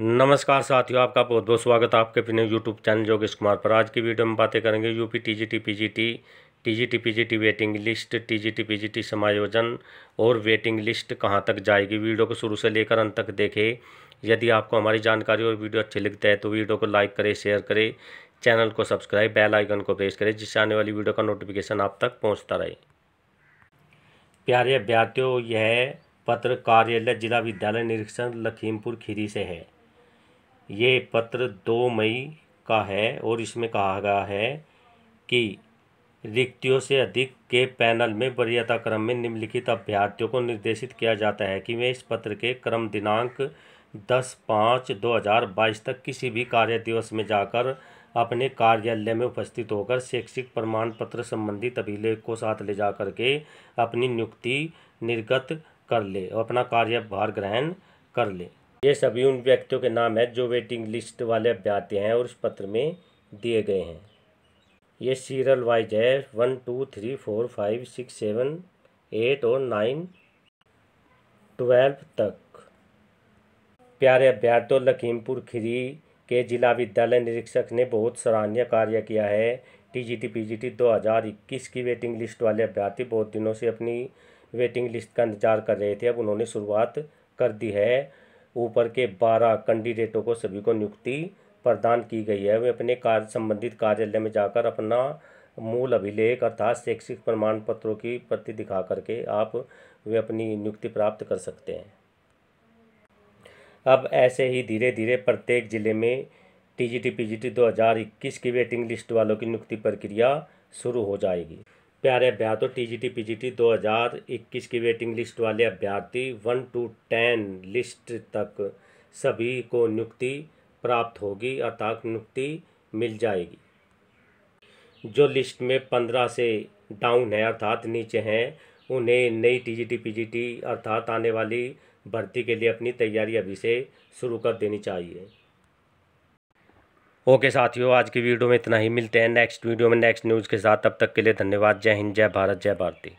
नमस्कार साथियों आपका बहुत बहुत स्वागत है आपके अपने यूट्यूब चैनल योगेश कुमार पर आज की वीडियो में बातें करेंगे UP TGT PGT TGT PGT waiting list TGT PGT समायोजन और वेटिंग लिस्ट कहां तक जाएगी वीडियो को शुरू से लेकर अंत तक देखें यदि आपको हमारी जानकारी और वीडियो अच्छी लगता है तो वीडियो को लाइक करें शेयर करें चैनल को सब्सक्राइब बेल आइकन को प्रेस करें जिससे आने वाली वीडियो का नोटिफिकेशन आप तक पहुँचता रहे प्यारे अभ्यर्थियों यह पत्र कार्यालय जिला विद्यालय निरीक्षण लखीमपुर खीरी से है ये पत्र दो मई का है और इसमें कहा गया है कि रिक्तियों से अधिक के पैनल में वरीयता क्रम में निम्नलिखित अभ्यर्थियों को निर्देशित किया जाता है कि वे इस पत्र के क्रम दिनांक दस पाँच दो हज़ार बाईस तक किसी भी कार्य दिवस में जाकर अपने कार्यालय में उपस्थित होकर शैक्षिक प्रमाण पत्र संबंधी अभिलेख को साथ ले जा कर के अपनी नियुक्ति निर्गत कर ले और अपना कार्यभार ग्रहण कर ले ये सभी उन व्यक्तियों के नाम है जो वेटिंग लिस्ट वाले अभ्यर्थी हैं और इस पत्र में दिए गए हैं ये सीरियल वाइज है one two three four five six seven eight और नाइन ट्वेल्व तक प्यारे अभ्यर्थियों लखीमपुर खीरी के जिला विद्यालय निरीक्षक ने बहुत सराहनीय कार्य किया है टीजीटी पीजीटी 2021 की वेटिंग लिस्ट वाले अभ्यर्थी बहुत दिनों से अपनी वेटिंग लिस्ट का इंतजार कर रहे थे अब उन्होंने शुरुआत कर दी है ऊपर के बारह कैंडिडेटों को सभी को नियुक्ति प्रदान की गई है वे अपने कार्य संबंधित कार्यालय में जाकर अपना मूल अभिलेख अर्थात शैक्षिक प्रमाण पत्रों की प्रति दिखा करके आप वे अपनी नियुक्ति प्राप्त कर सकते हैं अब ऐसे ही धीरे धीरे प्रत्येक ज़िले में T G T P G T दो हज़ार इक्कीस की वेटिंग लिस्ट वालों की नियुक्ति प्रक्रिया शुरू हो जाएगी प्यारे T T G G P T दो हज़ार इक्कीस की वेटिंग लिस्ट वाले अभ्यर्थी वन टू टेन लिस्ट तक सभी को नियुक्ति प्राप्त होगी अर्थात नियुक्ति मिल जाएगी जो लिस्ट में पंद्रह से डाउन है अर्थात नीचे हैं उन्हें नई T T G P G T अर्थात आने वाली भर्ती के लिए अपनी तैयारी अभी से शुरू कर देनी चाहिए ओके साथियों आज की वीडियो में इतना ही मिलते हैं नेक्स्ट वीडियो में नेक्स्ट न्यूज़ के साथ तब तक के लिए धन्यवाद जय हिंद जय भारत जय भारती